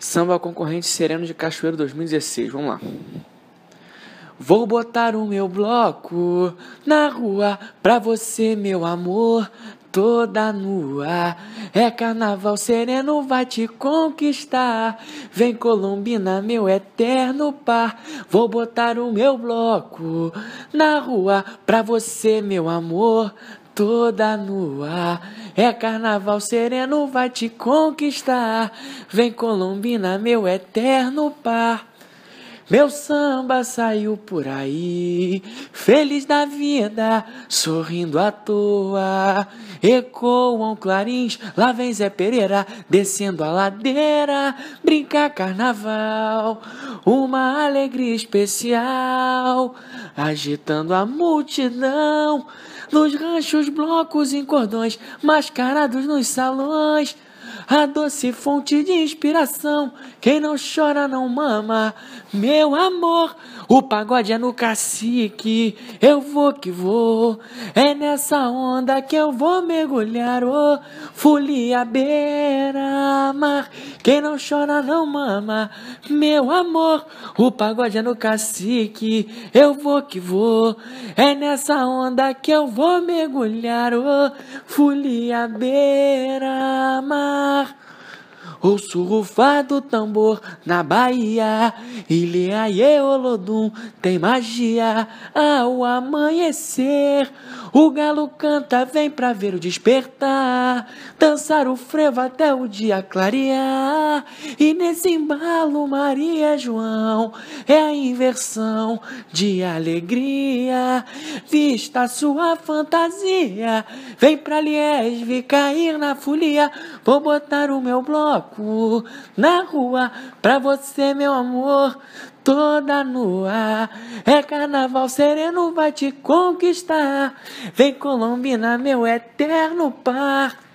Samba concorrente sereno de Cachoeiro 2016. Vamos lá. Vou botar o meu bloco na rua pra você, meu amor, toda nua. É carnaval sereno, vai te conquistar. Vem Colombina, meu eterno par. Vou botar o meu bloco na rua pra você, meu amor, toda no ar. É carnaval sereno, vai te conquistar. Vem Colombina, meu eterno par. Meu samba saiu por aí, feliz da vida, sorrindo à toa. Ecoam clarins, lá vem Zé Pereira, descendo a ladeira, brincar carnaval. Uma alegria especial, agitando a multidão. Nos ranchos, blocos em cordões, mascarados nos salões a doce fonte de inspiração. Quem não chora não mama, meu amor. O pagode é no cacique, eu vou que vou. É nessa onda que eu vou mergulhar, oh, folia beira-mar. Quem não chora não mama, meu amor. O pagode é no cacique, eu vou que vou. É nessa onda que eu vou mergulhar, oh, folia beira-mar. Ouço o surrufado tambor na Bahia, Ilhéia Olodum tem magia ao amanhecer. O galo canta, vem pra ver o despertar, dançar o frevo até o dia clarear. E Nesse embalo, Maria João, é a inversão de alegria. Vista sua fantasia, vem pra Liesve cair na folia. Vou botar o meu bloco na rua pra você, meu amor toda nua. É carnaval sereno, vai te conquistar. Vem Colombina, meu eterno par.